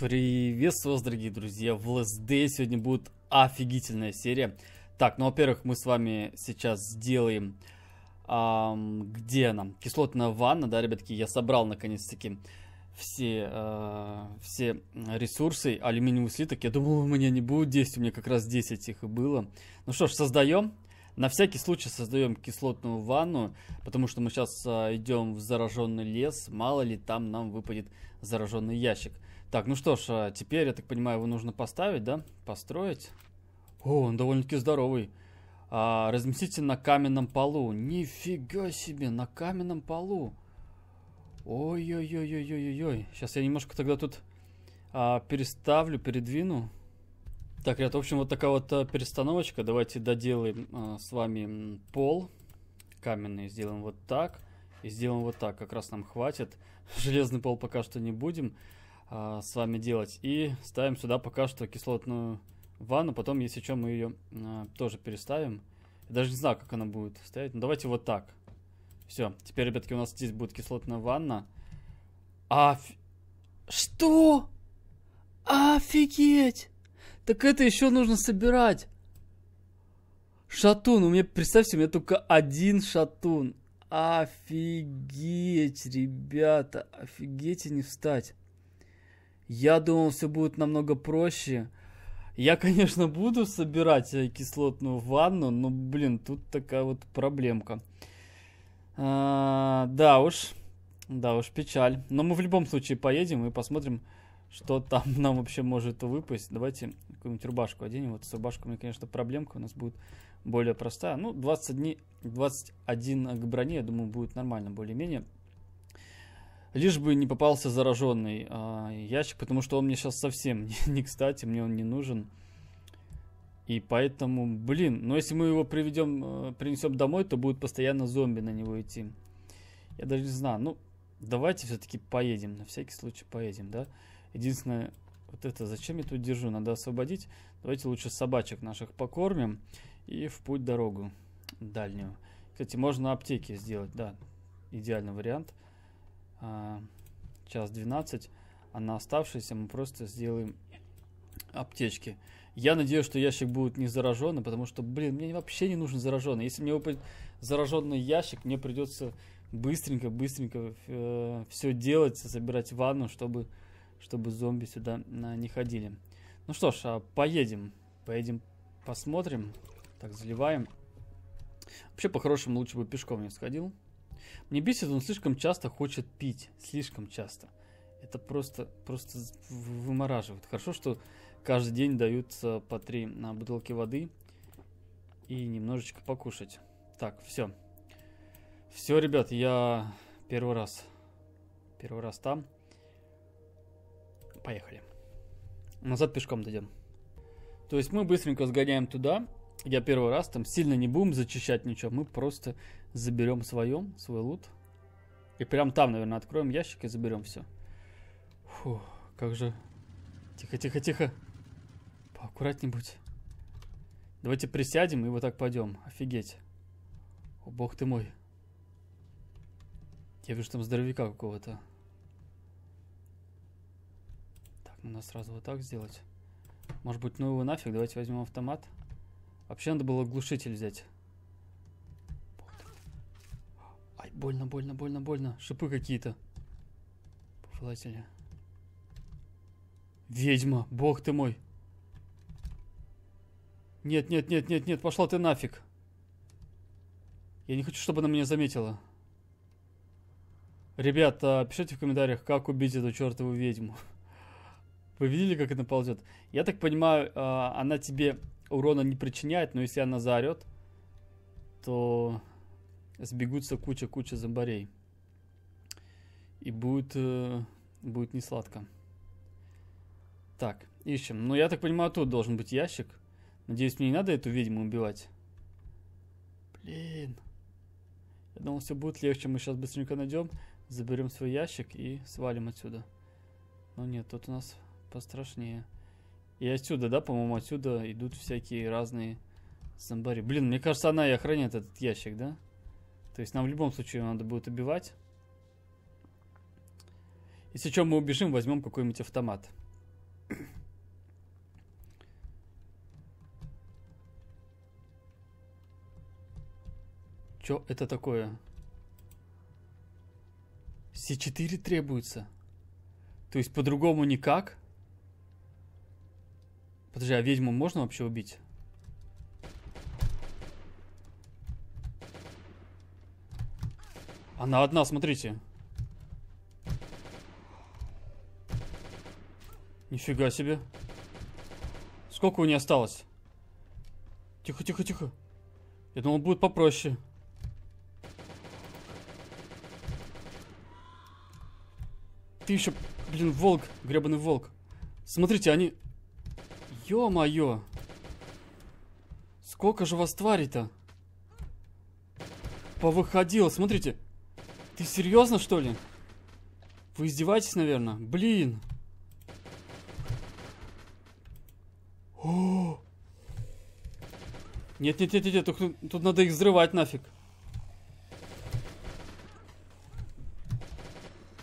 Приветствую вас, дорогие друзья, в ЛСД сегодня будет офигительная серия. Так, ну, во-первых, мы с вами сейчас сделаем... Эм, где она? Кислотная ванна, да, ребятки, я собрал, наконец-таки, все, э, все ресурсы, алюминиевый слиток. Я думал, у меня не будет 10, у меня как раз 10 их и было. Ну что ж, создаем. На всякий случай создаем кислотную ванну, потому что мы сейчас э, идем в зараженный лес, мало ли там нам выпадет зараженный ящик. Так, ну что ж, а теперь, я так понимаю, его нужно поставить, да? Построить. О, он довольно-таки здоровый. А, разместите на каменном полу. Нифига себе, на каменном полу. Ой-ой-ой-ой-ой-ой. Сейчас я немножко тогда тут а, переставлю, передвину. Так, ребят, в общем, вот такая вот э, перестановочка. Давайте доделаем а, с вами пол каменный. Сделаем вот так. И сделаем вот так. Как раз нам хватит. Железный пол пока что не будем. А, с вами делать. И ставим сюда пока что кислотную ванну, потом, если что, мы ее а, тоже переставим. Я даже не знаю, как она будет стоять, но давайте вот так. Все, теперь, ребятки, у нас здесь будет кислотная ванна. Аф... Что? Офигеть! Так это еще нужно собирать. Шатун, у меня, представьте, у меня только один шатун. Офигеть, ребята, офигеть и не встать. Я думал, все будет намного проще. Я, конечно, буду собирать э, кислотную ванну, но, блин, тут такая вот проблемка. А, да уж, да уж, печаль. Но мы в любом случае поедем и посмотрим, что там нам вообще может выпасть. Давайте какую-нибудь рубашку оденем. Вот с рубашками, конечно, проблемка у нас будет более простая. Ну, 20 дней, 21 к броне, я думаю, будет нормально более-менее лишь бы не попался зараженный а, ящик, потому что он мне сейчас совсем не, не кстати, мне он не нужен. И поэтому, блин, но если мы его приведем, э, принесем домой, то будет постоянно зомби на него идти. Я даже не знаю, ну, давайте все-таки поедем, на всякий случай поедем, да? Единственное, вот это зачем я тут держу, надо освободить. Давайте лучше собачек наших покормим и в путь дорогу дальнюю. Кстати, можно аптеки сделать, да, идеальный вариант. А, час 12, а на оставшиеся мы просто сделаем аптечки. Я надеюсь, что ящик будет не зараженный, потому что, блин, мне вообще не нужен зараженный. Если мне выпадет зараженный ящик, мне придется быстренько-быстренько э, все делать, забирать ванну, чтобы, чтобы зомби сюда э, не ходили. Ну что ж, а поедем. Поедем посмотрим. Так, заливаем. Вообще, по-хорошему, лучше бы пешком не сходил. Мне бесит, он слишком часто хочет пить. Слишком часто. Это просто, просто вымораживает. Хорошо, что каждый день даются по три а, бутылки воды и немножечко покушать. Так, все. Все, ребят, я первый раз. Первый раз там. Поехали. Назад пешком дойдем. То есть мы быстренько сгоняем туда. Я первый раз там сильно не будем зачищать ничего. Мы просто заберем своем, свой лут. И прям там, наверное, откроем ящик и заберем все. Фу, как же... Тихо, тихо, тихо. Поаккуратнее будь. Давайте присядем и вот так пойдем. Офигеть. О, бог ты мой. Я вижу там здоровяка какого-то. Так, ну надо сразу вот так сделать. Может быть, ну его нафиг. Давайте возьмем автомат. Вообще надо было глушитель взять. Больно, больно, больно, больно. Шипы какие-то. Похвалатели. Ведьма, бог ты мой. Нет, нет, нет, нет, нет, пошла ты нафиг. Я не хочу, чтобы она меня заметила. Ребята, пишите в комментариях, как убить эту чертову ведьму. Вы видели, как она ползет? Я так понимаю, а, она тебе урона не причиняет, но если она заорет, то сбегутся куча-куча зомбарей. И будет, э, будет не сладко. Так, ищем. Ну, я так понимаю, тут должен быть ящик. Надеюсь, мне не надо эту ведьму убивать. Блин. Я думал, все будет легче. Мы сейчас быстренько найдем, заберем свой ящик и свалим отсюда. Но нет, тут у нас пострашнее. И отсюда, да, по-моему, отсюда идут всякие разные зомбари. Блин, мне кажется, она и охраняет этот ящик, да? Да. То есть нам в любом случае надо будет убивать. Если что, мы убежим, возьмем какой-нибудь автомат. Чё это такое? С4 требуется. То есть по-другому никак? Подожди, а ведьму можно вообще убить? Она одна, смотрите. Нифига себе. Сколько у нее осталось? Тихо, тихо, тихо. Я думал, будет попроще. Ты еще, блин, волк, гребаный волк. Смотрите, они... Ё-моё. Сколько же вас тварей-то? Повыходило, смотрите. Ты серьезно, что ли? Вы издеваетесь, наверное? Блин. О! Нет, нет, нет, нет, нет, тут надо их взрывать нафиг.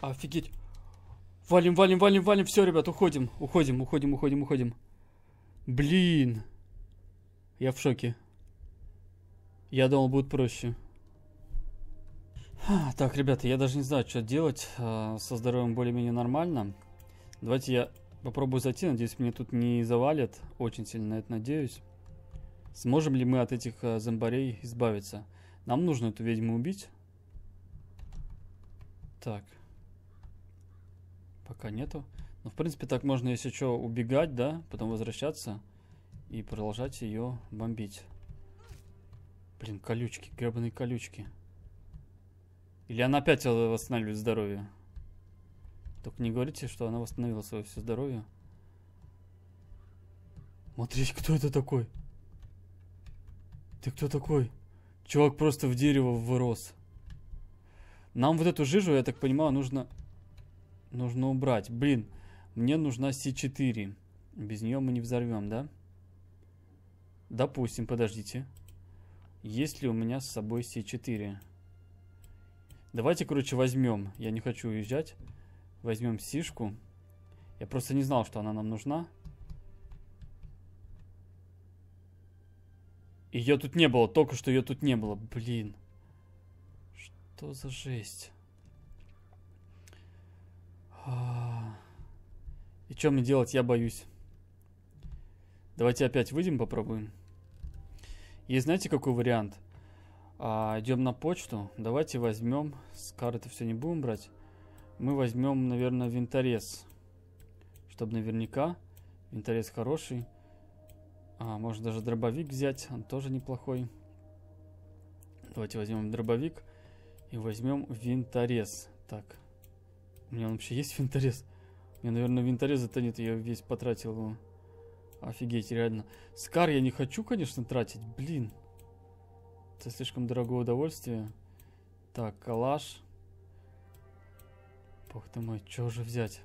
Офигеть. Валим, валим, валим, валим. Все, ребят, уходим. Уходим, уходим, уходим, уходим. Блин. Я в шоке. Я думал, будет проще. А, так, ребята, я даже не знаю, что делать. Э, со здоровьем более-менее нормально. Давайте я попробую зайти. Надеюсь, меня тут не завалят. Очень сильно на это надеюсь. Сможем ли мы от этих э, зомбарей избавиться? Нам нужно эту ведьму убить. Так. Пока нету. Ну, в принципе, так можно, если что, убегать, да? Потом возвращаться и продолжать ее бомбить. Блин, колючки, гребаные колючки. Колючки. Или она опять восстанавливает здоровье? Только не говорите, что она восстановила свое все здоровье. Смотрите, кто это такой? Ты кто такой? Чувак просто в дерево вырос. Нам вот эту жижу, я так понимаю, нужно... Нужно убрать. Блин, мне нужна С4. Без нее мы не взорвем, да? Допустим, подождите. Есть ли у меня с собой С4? Давайте, короче, возьмем. Я не хочу уезжать. Возьмем сишку. Я просто не знал, что она нам нужна. Ее тут не было, только что ее тут не было. Блин. Что за жесть? А. И что мне делать, я боюсь. Давайте опять выйдем, попробуем. И знаете, какой вариант? А, идем на почту. Давайте возьмем. С карты все не будем брать. Мы возьмем, наверное, винторез. Чтобы наверняка. Винторез хороший. А, можно даже дробовик взять. Он тоже неплохой. Давайте возьмем дробовик. И возьмем винторез. Так. У меня вообще есть винторез? У меня, наверное, винтореза-то нет. Я весь потратил его. Офигеть, реально. Скар я не хочу, конечно, тратить. Блин. Это слишком дорогое удовольствие. Так, калаш. Бог ты мой, что же взять?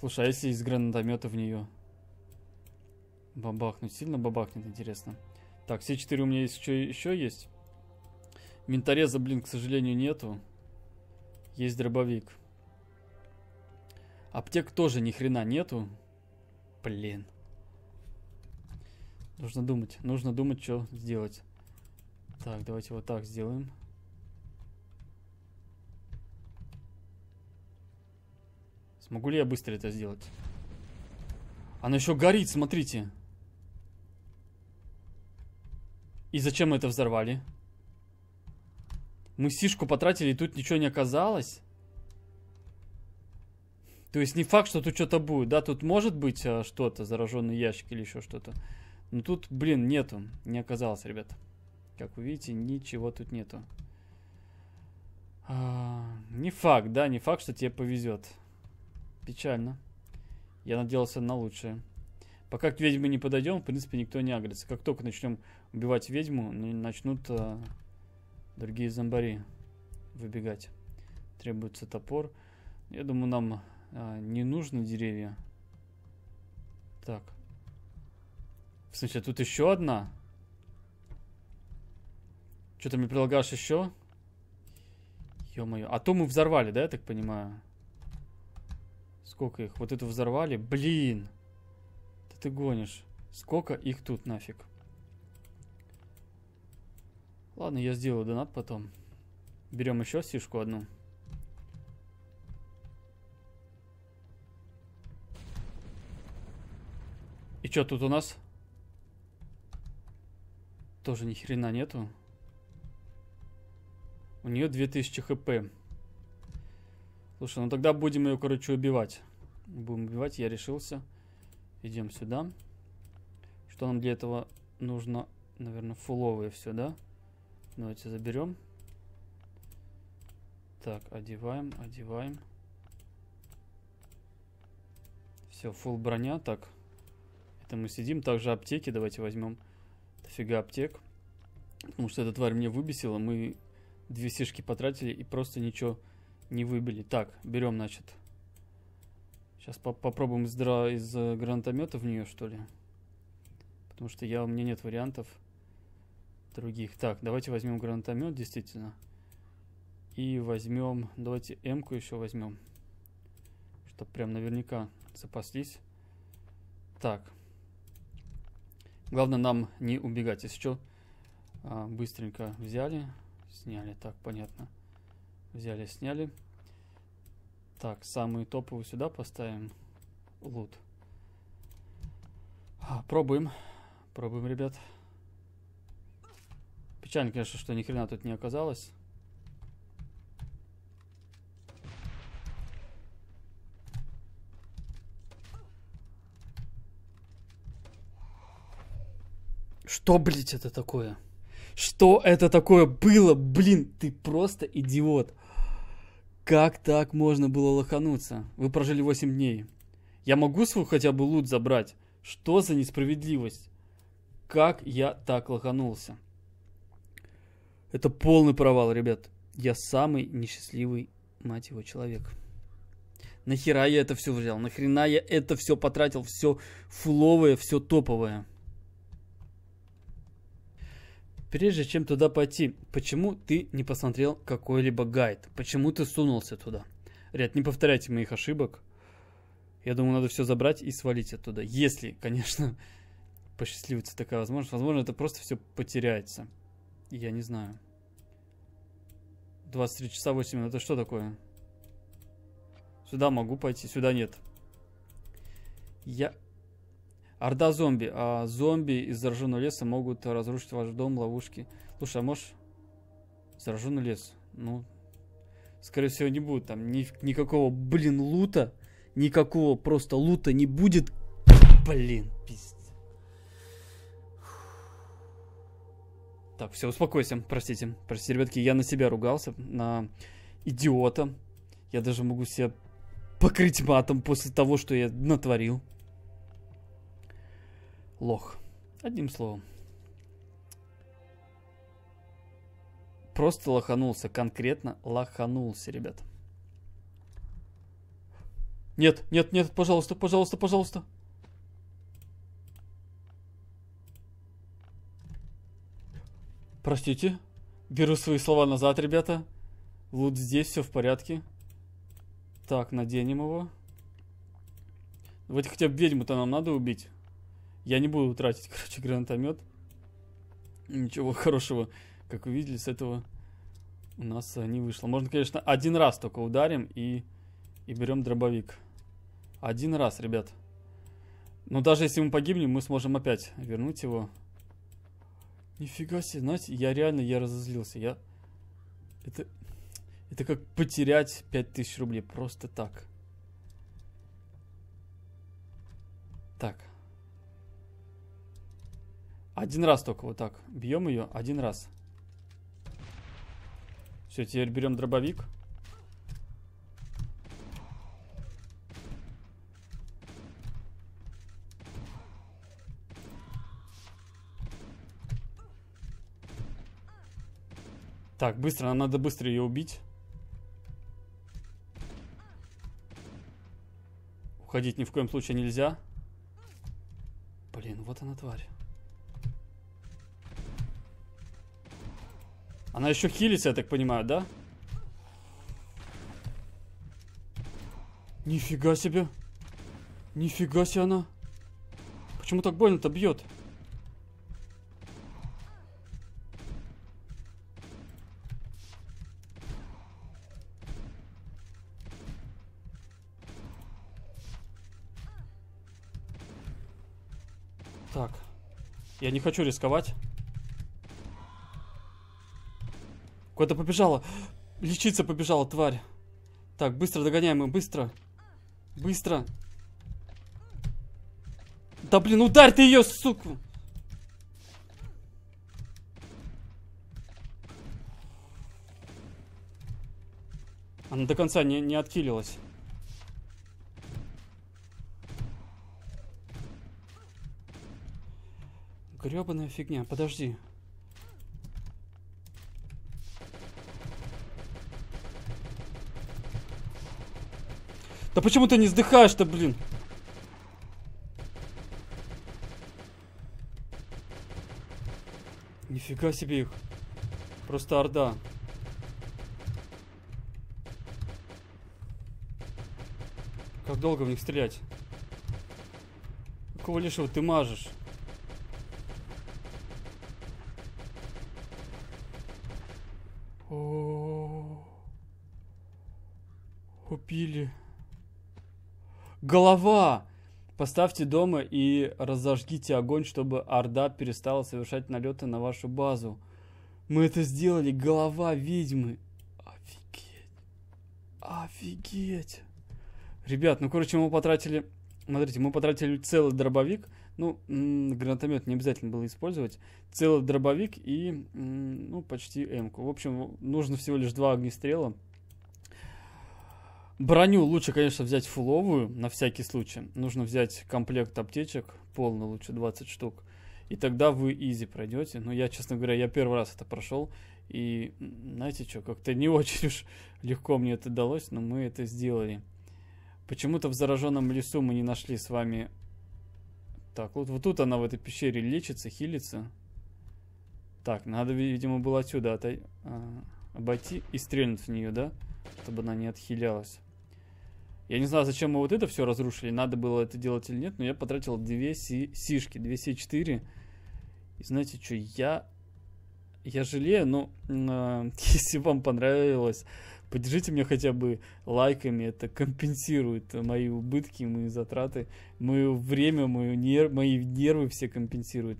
Слушай, а если из гранатомета в нее? Бабахнуть. Сильно бабахнет, интересно. Так, все четыре у меня есть. Что еще есть? Ментореза, блин, к сожалению, нету. Есть дробовик. Аптек тоже ни хрена нету. Блин. Нужно думать. Нужно думать, что сделать. Так, давайте вот так сделаем. Смогу ли я быстро это сделать? Она еще горит, смотрите. И зачем мы это взорвали? Мы сишку потратили, и тут ничего не оказалось? То есть не факт, что тут что-то будет, да? Тут может быть э, что-то, зараженный ящик или еще что-то. Но тут, блин, нету, не оказалось, ребята. Как вы видите, ничего тут нету. А, не факт, да, не факт, что тебе повезет. Печально. Я надеялся на лучшее. Пока к ведьме не подойдем, в принципе, никто не агрится. Как только начнем убивать ведьму, начнут а, другие зомбари выбегать. Требуется топор. Я думаю, нам а, не нужны деревья. Так. В смысле, тут еще одна? Что ты мне предлагаешь еще? Ё-моё. А то мы взорвали, да, я так понимаю? Сколько их? Вот это взорвали? Блин! Да ты гонишь. Сколько их тут нафиг? Ладно, я сделаю донат потом. Берем еще стишку одну. И что тут у нас? Тоже ни хрена нету. У нее 2000 хп. Слушай, ну тогда будем ее, короче, убивать. Будем убивать, я решился. Идем сюда. Что нам для этого нужно? Наверное, фуловые все, да? Давайте заберем. Так, одеваем, одеваем. Все, фул броня, так. Это мы сидим. Также аптеки давайте возьмем. Дофига аптек. Потому что эта тварь мне выбесила. Мы две сишки потратили и просто ничего не выбили. Так, берем, значит. Сейчас по попробуем из, из э, гранатомета в нее, что ли. Потому что я, у меня нет вариантов других. Так, давайте возьмем гранатомет, действительно. И возьмем, давайте М-ку еще возьмем. Чтоб прям наверняка запаслись. Так. Главное нам не убегать. Если что, а, быстренько взяли. Сняли, так, понятно. Взяли, сняли. Так, самые топовые сюда поставим. Лут. А, пробуем. Пробуем, ребят. Печально, конечно, что ни хрена тут не оказалось. Что, блядь, это такое? Что это такое было? Блин, ты просто идиот. Как так можно было лохануться? Вы прожили 8 дней. Я могу свой хотя бы лут забрать? Что за несправедливость? Как я так лоханулся? Это полный провал, ребят. Я самый несчастливый, мать его, человек. Нахера я это все взял? Нахрена я это все потратил? Все фуловое, все топовое. Прежде чем туда пойти, почему ты не посмотрел какой-либо гайд? Почему ты сунулся туда? Ребят, не повторяйте моих ошибок. Я думаю, надо все забрать и свалить оттуда. Если, конечно, посчастливится такая возможность. Возможно, это просто все потеряется. Я не знаю. 23 часа 8 минут. Это что такое? Сюда могу пойти, сюда нет. Я Орда зомби. А зомби из зараженного леса могут разрушить ваш дом, ловушки. Слушай, а можешь... Зараженный лес. Ну, скорее всего, не будет там ни, никакого, блин, лута. Никакого просто лута не будет. Блин, пиздец. Так, все, успокойся, простите. Простите, ребятки, я на себя ругался, на идиота. Я даже могу себя покрыть матом после того, что я натворил лох. Одним словом. Просто лоханулся, конкретно лоханулся, ребят. Нет, нет, нет, пожалуйста, пожалуйста, пожалуйста. Простите, беру свои слова назад, ребята. Лут здесь, все в порядке. Так, наденем его. Давайте хотя бы ведьму-то нам надо убить. Я не буду тратить, короче, гранатомет. Ничего хорошего, как вы видели, с этого у нас не вышло. Можно, конечно, один раз только ударим и, и берем дробовик. Один раз, ребят. Но даже если мы погибнем, мы сможем опять вернуть его. Нифига себе, знаете, я реально, я разозлился. Я... Это... Это как потерять 5000 рублей просто так. Так. Один раз только вот так. Бьем ее один раз. Все, теперь берем дробовик. Так, быстро, нам надо быстро ее убить. Уходить ни в коем случае нельзя. Блин, вот она тварь. Она еще хилится, я так понимаю, да? Нифига себе. Нифига себе она. Почему так больно-то бьет? Так. Я не хочу рисковать. Куда-то побежала. Лечиться побежала, тварь. Так, быстро догоняем ее, быстро. Быстро. Да блин, ударь ты ее, суку! Она до конца не, не откилилась. Гребаная фигня, подожди. Да почему ты не сдыхаешь-то, блин? Нифига себе их. Просто орда. Как долго в них стрелять? Какого лишего ты мажешь? голова. Поставьте дома и разожгите огонь, чтобы Орда перестала совершать налеты на вашу базу. Мы это сделали, голова ведьмы. Офигеть. Офигеть. Ребят, ну короче, мы потратили... Смотрите, мы потратили целый дробовик. Ну, гранатомет не обязательно было использовать. Целый дробовик и, ну, почти М-ку. В общем, нужно всего лишь два огнестрела. Броню лучше, конечно, взять фуловую, на всякий случай. Нужно взять комплект аптечек, полный лучше, 20 штук. И тогда вы изи пройдете. Но я, честно говоря, я первый раз это прошел. И знаете что, как-то не очень уж легко мне это далось, но мы это сделали. Почему-то в зараженном лесу мы не нашли с вами... Так, вот, вот тут она в этой пещере лечится, хилится. Так, надо, видимо, было отсюда отой... А, обойти и стрельнуть в нее, да? Чтобы она не отхилялась. Я не знаю, зачем мы вот это все разрушили, надо было это делать или нет, но я потратил две си сишки, две си 4 И знаете что, я... Я жалею, но э, если вам понравилось, поддержите меня хотя бы лайками, это компенсирует мои убытки, мои затраты, мое время, мое нер... мои нервы все компенсируют.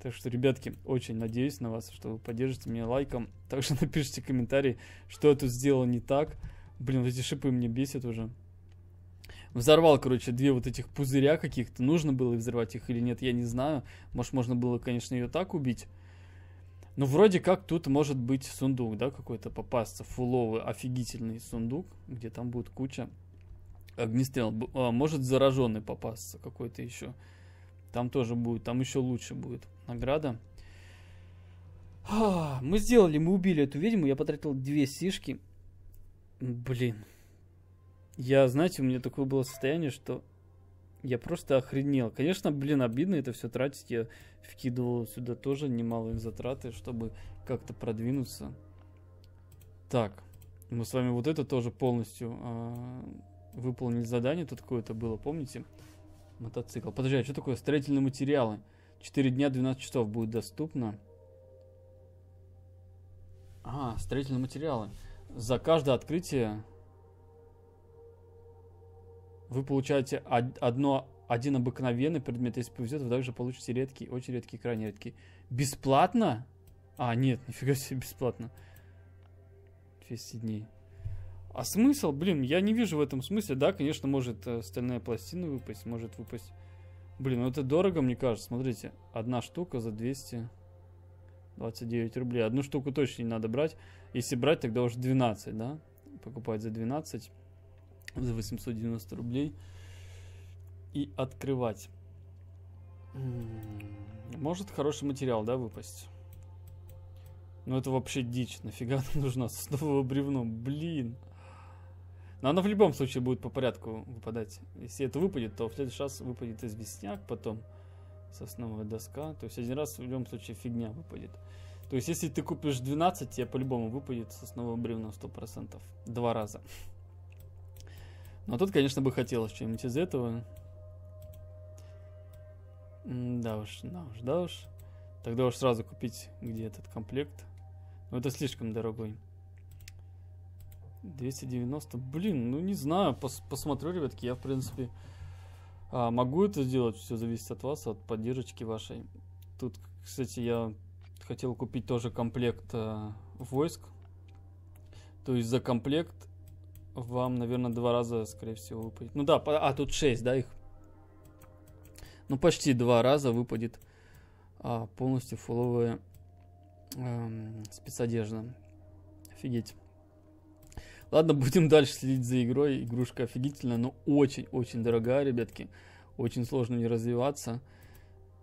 Так что, ребятки, очень надеюсь на вас, что вы поддержите меня лайком. Также напишите комментарий, что я тут сделал не так. Блин, вот эти шипы мне бесят уже. Взорвал, короче, две вот этих пузыря каких-то. Нужно было взорвать их или нет, я не знаю. Может, можно было, конечно, ее так убить. Но вроде как тут может быть сундук, да, какой-то попасться. Фуловый, офигительный сундук, где там будет куча огнестрел. А, может, зараженный попасться какой-то еще. Там тоже будет, там еще лучше будет награда. Мы сделали, мы убили эту ведьму, я потратил две сишки. Блин. Я, знаете, у меня такое было состояние, что я просто охренел. Конечно, блин, обидно это все тратить. Я вкидывал сюда тоже немалые затраты, чтобы как-то продвинуться. Так, мы с вами вот это тоже полностью э, выполнили задание. Тут какое-то было, помните? Мотоцикл. Подожди, а что такое строительные материалы? 4 дня, 12 часов будет доступно. А, строительные материалы. За каждое открытие вы получаете одно, один обыкновенный предмет. Если повезет, вы также получите редкий, очень редкий, крайне редкий. Бесплатно? А, нет, нифига себе бесплатно. 200 дней. А смысл, блин, я не вижу в этом смысла. Да, конечно, может э, стальная пластина выпасть, может выпасть... Блин, ну это дорого, мне кажется. Смотрите, одна штука за 200... 29 рублей. Одну штуку точно не надо брать. Если брать, тогда уже 12, да? Покупать за 12 за 890 рублей и открывать. Может хороший материал, да, выпасть? Но это вообще дичь. Нафига она нужна? Сосновое бревно. Блин. Но она в любом случае будет по порядку выпадать. Если это выпадет, то в следующий раз выпадет известняк, потом сосновая доска. То есть один раз в любом случае фигня выпадет. То есть если ты купишь 12, тебе по-любому выпадет сосновое бревно 100%. Два раза. Но ну, а тут, конечно, бы хотелось что-нибудь из этого. Да уж, да уж, да уж. Тогда уж сразу купить, где этот комплект. Но это слишком дорогой. 290, блин, ну не знаю, пос посмотрю, ребятки, я в принципе а, могу это сделать, все зависит от вас, от поддержки вашей. Тут, кстати, я хотел купить тоже комплект а, войск, то есть за комплект вам, наверное, два раза, скорее всего, выпадет. Ну да, а тут 6, да, их? Ну, почти два раза выпадет а, полностью фуловая эм, спецодежда. Офигеть. Ладно, будем дальше следить за игрой. Игрушка офигительная, но очень-очень дорогая, ребятки. Очень сложно не развиваться.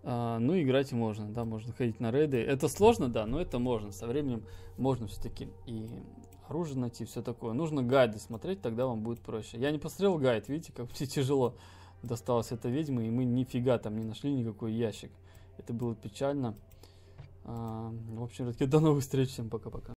А, ну, играть можно, да, можно ходить на рейды. Это сложно, да, но это можно. Со временем можно все-таки и оружие найти, все такое. Нужно гайды смотреть, тогда вам будет проще. Я не посмотрел гайд, видите, как все тяжело досталось это ведьма, и мы нифига там не нашли никакой ящик. Это было печально. А, в общем, таки, до новых встреч, всем пока-пока.